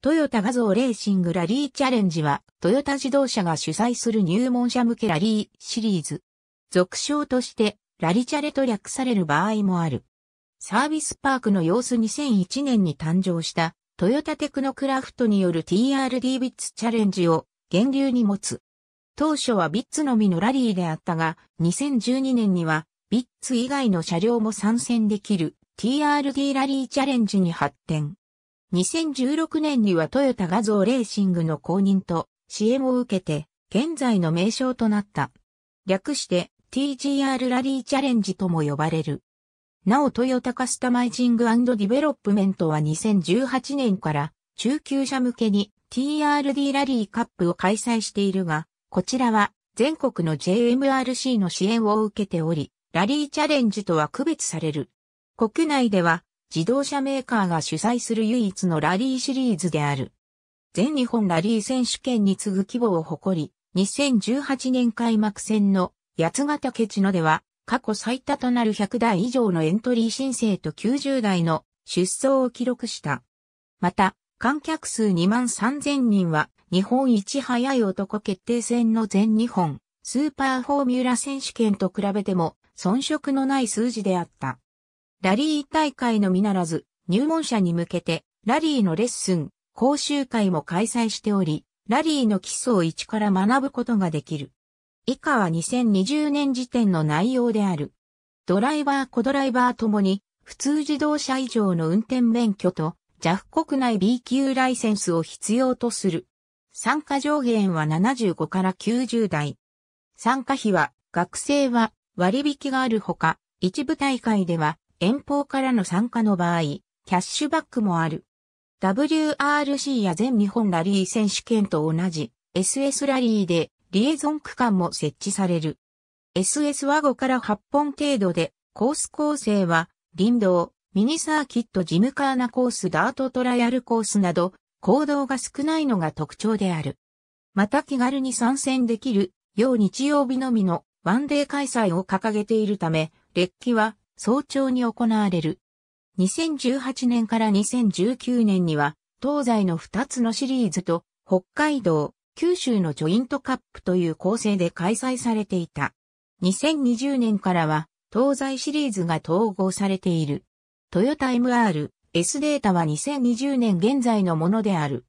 トヨタ画像レーシングラリーチャレンジは、トヨタ自動車が主催する入門者向けラリーシリーズ。俗称として、ラリチャレと略される場合もある。サービスパークの様子2001年に誕生した、トヨタテクノクラフトによる TRD ビッツチャレンジを源流に持つ。当初はビッツのみのラリーであったが、2012年には、ビッツ以外の車両も参戦できる TRD ラリーチャレンジに発展。2016年にはトヨタ画像レーシングの公認と支援を受けて、現在の名称となった。略して TGR ラリーチャレンジとも呼ばれる。なおトヨタカスタマイジングディベロップメントは2018年から中級者向けに TRD ラリーカップを開催しているが、こちらは全国の JMRC の支援を受けており、ラリーチャレンジとは区別される。国内では自動車メーカーが主催する唯一のラリーシリーズである。全日本ラリー選手権に次ぐ規模を誇り、2018年開幕戦の八ヶ岳地野では、過去最多となる100台以上のエントリー申請と90台の出走を記録した。また、観客数2万3000人は、日本一早い男決定戦の全日本スーパーフォーミュラ選手権と比べても遜色のない数字であった。ラリー大会のみならず、入門者に向けて、ラリーのレッスン、講習会も開催しており、ラリーの基礎を一から学ぶことができる。以下は2020年時点の内容である。ドライバー、コドライバーともに、普通自動車以上の運転免許と、JAF 国内 B 級ライセンスを必要とする。参加上限は75から90台。参加費は、学生は割引があるほか、一部大会では遠方からの参加の場合、キャッシュバックもある。WRC や全日本ラリー選手権と同じ SS ラリーでリエゾン区間も設置される。SS は5から8本程度でコース構成は林道、ミニサーキットジムカーナコースダートトライアルコースなど行動が少ないのが特徴である。また気軽に参戦できる、よう日曜日のみのワンデー開催を掲げているため、列記は早朝に行われる。2018年から2019年には、東西の2つのシリーズと、北海道、九州のジョイントカップという構成で開催されていた。2020年からは、東西シリーズが統合されている。トヨタ MR、S データは2020年現在のものである。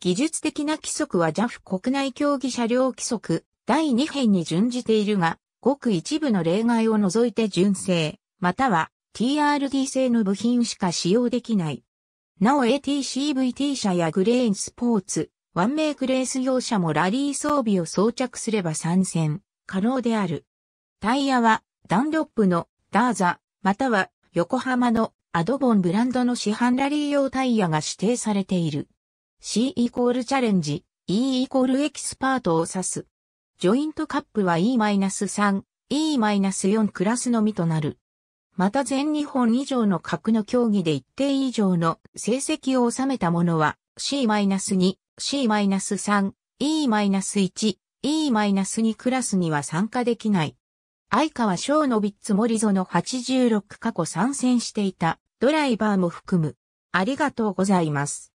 技術的な規則は JAF 国内競技車両規則第2編に準じているが、ごく一部の例外を除いて純正、または TRD 製の部品しか使用できない。なお ATCVT 車やグレーンスポーツ、ワンメイクレース用車もラリー装備を装着すれば参戦可能である。タイヤはダンロップのダーザ、または横浜のアドボンブランドの市販ラリー用タイヤが指定されている。C イコールチャレンジ、E イコールエキスパートを指す。ジョイントカップは E-3、E-4 クラスのみとなる。また全日本以上の格の競技で一定以上の成績を収めた者は C-2、C-3、E-1、E-2 クラスには参加できない。相川翔のビッツ森園86過去参戦していたドライバーも含む。ありがとうございます。